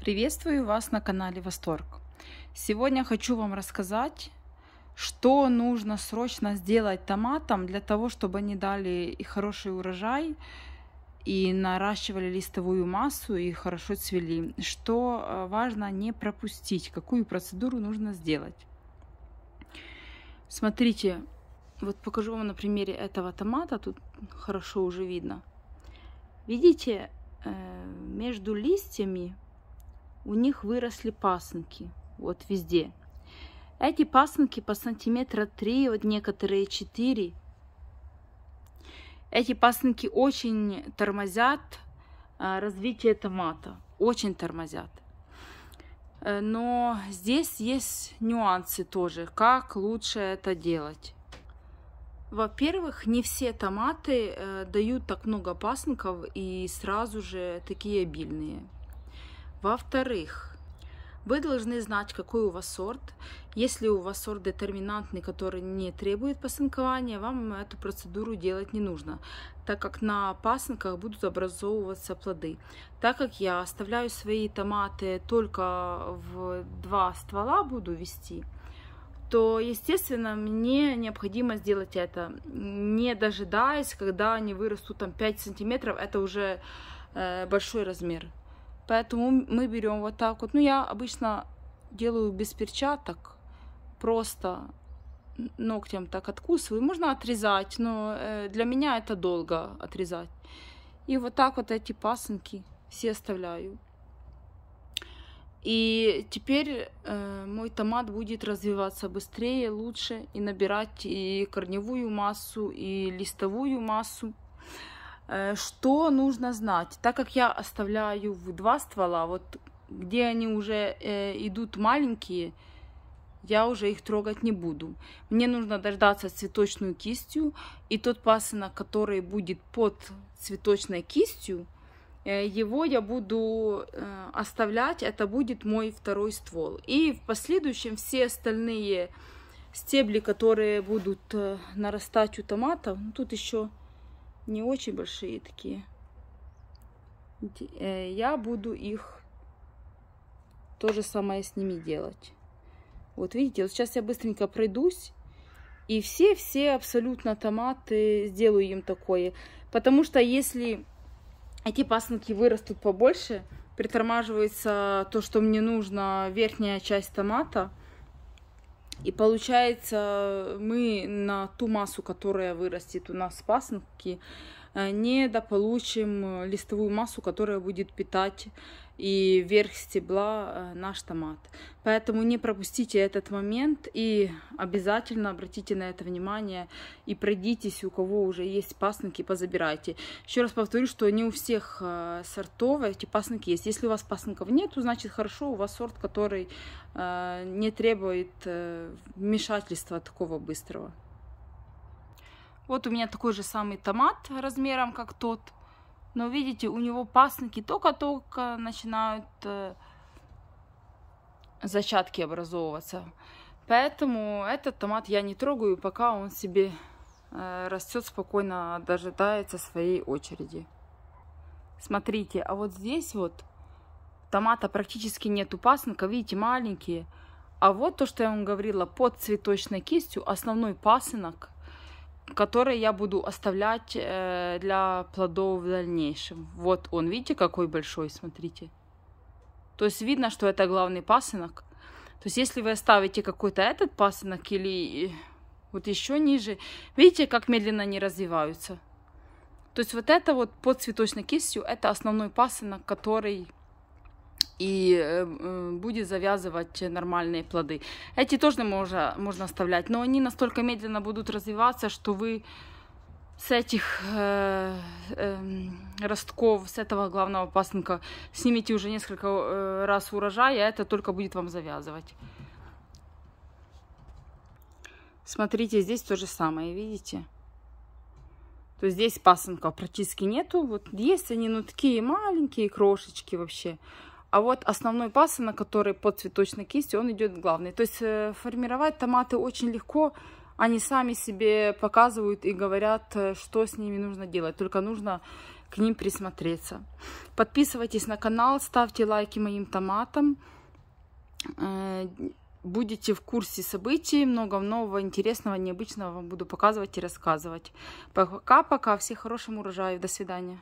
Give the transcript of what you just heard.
Приветствую вас на канале Восторг. Сегодня хочу вам рассказать, что нужно срочно сделать томатам для того, чтобы они дали и хороший урожай, и наращивали листовую массу, и хорошо цвели. Что э, важно не пропустить, какую процедуру нужно сделать. Смотрите, вот покажу вам на примере этого томата, тут хорошо уже видно. Видите, э, между листьями у них выросли пасынки, вот везде. Эти пасынки по сантиметра 3, вот некоторые 4. Эти пасынки очень тормозят э, развитие томата, очень тормозят. Э, но здесь есть нюансы тоже, как лучше это делать. Во-первых, не все томаты э, дают так много пасынков и сразу же такие обильные. Во-вторых, вы должны знать, какой у вас сорт. Если у вас сорт детерминантный, который не требует пасынкования, вам эту процедуру делать не нужно, так как на пасынках будут образовываться плоды. Так как я оставляю свои томаты только в два ствола буду вести, то, естественно, мне необходимо сделать это, не дожидаясь, когда они вырастут там 5 сантиметров, это уже э, большой размер. Поэтому мы берем вот так вот. Ну, я обычно делаю без перчаток, просто ногтем так откусываю. Можно отрезать, но э, для меня это долго отрезать. И вот так вот эти пасынки все оставляю. И теперь э, мой томат будет развиваться быстрее, лучше и набирать и корневую массу, и листовую массу. Э, что нужно знать? Так как я оставляю в два ствола, вот где они уже э, идут маленькие, я уже их трогать не буду. Мне нужно дождаться цветочную кистью, и тот пасынок, который будет под цветочной кистью, э, его я буду оставлять, это будет мой второй ствол. И в последующем все остальные стебли, которые будут нарастать у томатов, ну, тут еще не очень большие такие. Э, я буду их то же самое с ними делать. Вот видите, вот сейчас я быстренько пройдусь. И все-все абсолютно томаты сделаю им такое. Потому что если эти пасынки вырастут побольше, притормаживается то, что мне нужно, верхняя часть томата – и получается, мы на ту массу, которая вырастет у нас в пасынке, Э, не дополучим э, листовую массу, которая будет питать и верх стебла э, наш томат. Поэтому не пропустите этот момент и обязательно обратите на это внимание и пройдитесь, у кого уже есть пасынки, позабирайте. Еще раз повторю, что не у всех сортов эти пасынки есть. Если у вас пасынков нет, значит хорошо, у вас сорт, который не требует вмешательства такого быстрого. Вот у меня такой же самый томат размером, как тот. Но видите, у него пасынки только-только начинают э, зачатки образовываться. Поэтому этот томат я не трогаю, пока он себе э, растет спокойно, дожидается своей очереди. Смотрите, а вот здесь вот томата практически нету пасынка, видите, маленькие. А вот то, что я вам говорила, под цветочной кистью основной пасынок – который я буду оставлять э, для плодов в дальнейшем. Вот он, видите, какой большой, смотрите. То есть видно, что это главный пасынок. То есть если вы оставите какой-то этот пасынок или э, вот еще ниже, видите, как медленно они развиваются. То есть вот это вот под цветочной кистью, это основной пасынок, который и эм, э, будет завязывать нормальные плоды. Эти тоже можно, можно оставлять, но они настолько медленно будут развиваться, что вы с этих э, э, ростков, с этого главного пасынка снимите уже несколько э, раз урожай, а это только будет вам завязывать. Смотрите, здесь то же самое, видите? То есть здесь пасынков практически нету. Вот есть они, ну такие маленькие крошечки вообще. А вот основной пасынок, который под цветочной кистью, он идет главный. То есть э, формировать томаты очень легко. Они сами себе показывают и говорят, э, что с ними нужно делать. Только нужно к ним присмотреться. Подписывайтесь на канал, ставьте лайки моим томатам. Э, будете в курсе событий, много нового, интересного, необычного вам буду показывать и рассказывать. Пока-пока, всех хорошим урожаев, до свидания.